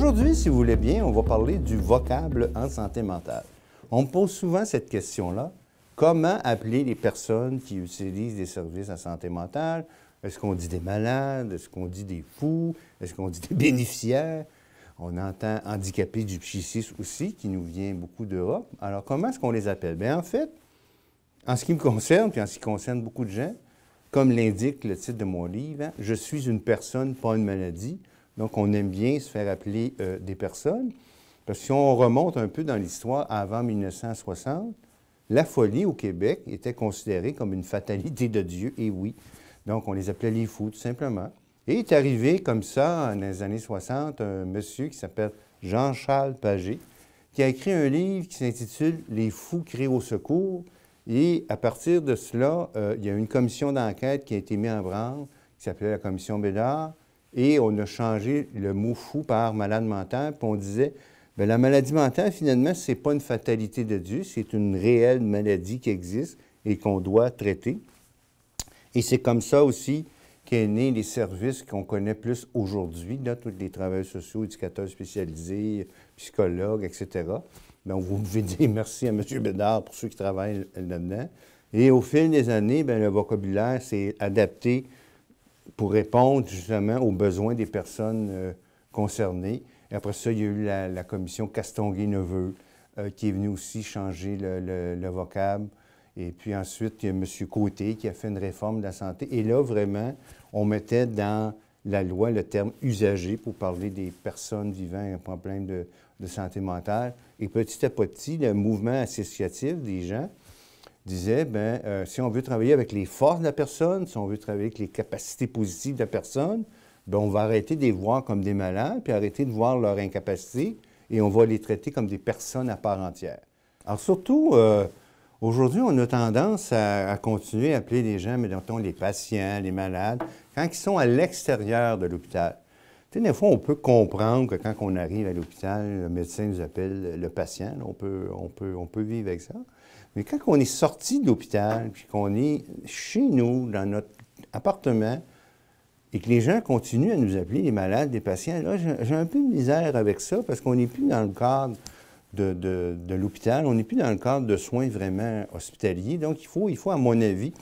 Aujourd'hui, si vous voulez bien, on va parler du vocable en santé mentale. On me pose souvent cette question-là. Comment appeler les personnes qui utilisent des services en santé mentale? Est-ce qu'on dit des malades? Est-ce qu'on dit des fous? Est-ce qu'on dit des bénéficiaires? On entend handicapés du psychisme aussi, qui nous vient beaucoup d'Europe. Alors, comment est-ce qu'on les appelle? Bien, en fait, en ce qui me concerne, puis en ce qui concerne beaucoup de gens, comme l'indique le titre de mon livre, hein, Je suis une personne, pas une maladie. Donc, on aime bien se faire appeler euh, des personnes. Parce que si on remonte un peu dans l'histoire avant 1960, la folie au Québec était considérée comme une fatalité de Dieu, et oui. Donc, on les appelait les fous, tout simplement. Et est arrivé comme ça, dans les années 60, un monsieur qui s'appelle Jean-Charles Paget, qui a écrit un livre qui s'intitule Les fous créés au secours. Et à partir de cela, euh, il y a une commission d'enquête qui a été mise en branle, qui s'appelait la commission Bédard, et on a changé le mot fou par malade mentale », puis on disait, bien, la maladie mentale, finalement, ce n'est pas une fatalité de Dieu, c'est une réelle maladie qui existe et qu'on doit traiter. Et c'est comme ça aussi qu'est né les services qu'on connaît plus aujourd'hui, tous les travailleurs sociaux, éducateurs spécialisés, psychologues, etc. Bien, vous pouvez dire merci à M. Bédard pour ceux qui travaillent là-dedans. Et au fil des années, ben, le vocabulaire s'est adapté pour répondre justement aux besoins des personnes euh, concernées. Et après ça, il y a eu la, commission Castonguay-Neveu euh, qui est venue aussi changer le, le, vocable. Et puis ensuite, il y a M. Côté qui a fait une réforme de la santé. Et là, vraiment, on mettait dans la loi le terme usager pour parler des personnes vivant un problème de, de santé mentale. Et petit à petit, le mouvement associatif des gens, disait, ben, euh, si on veut travailler avec les forces de la personne, si on veut travailler avec les capacités positives de la personne, ben, on va arrêter de les voir comme des malades, puis arrêter de voir leur incapacité, et on va les traiter comme des personnes à part entière. Alors surtout, euh, aujourd'hui, on a tendance à, continuer à appeler les gens, mais mettons, les patients, les malades, quand ils sont à l'extérieur de l'hôpital. Tu des fois, on peut comprendre que quand on arrive à l'hôpital, le médecin nous appelle le patient. on, peut, vivre avec ça. Mais quand on est sorti de l'hôpital, puis qu'on est chez nous, dans notre appartement, et que les gens continuent à nous appeler les malades, les patients, là, j'ai un peu de misère avec ça parce qu'on n'est plus dans le cadre de, de l'hôpital, on n'est plus dans le cadre de soins vraiment hospitaliers. Donc, il faut, il faut à mon avis,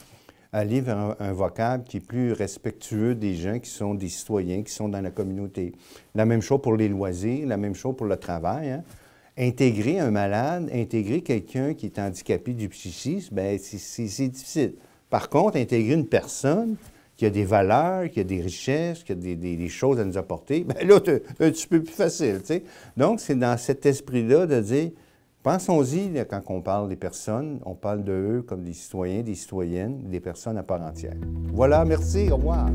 aller vers un, vocable qui est plus respectueux des gens qui sont des citoyens, qui sont dans la communauté. La même chose pour les loisirs, la même chose pour le travail. Hein. Intégrer un malade, intégrer quelqu'un qui est handicapé du psychisme, ben c'est difficile. Par contre, intégrer une personne qui a des valeurs, qui a des richesses, qui a des, choses à nous apporter, bien là, c'est un petit peu plus facile, Donc, c'est dans cet esprit-là de dire, Pensons-y, quand on parle des personnes, on parle de eux comme des citoyens, des citoyennes, des personnes à part entière. Voilà, merci, au revoir.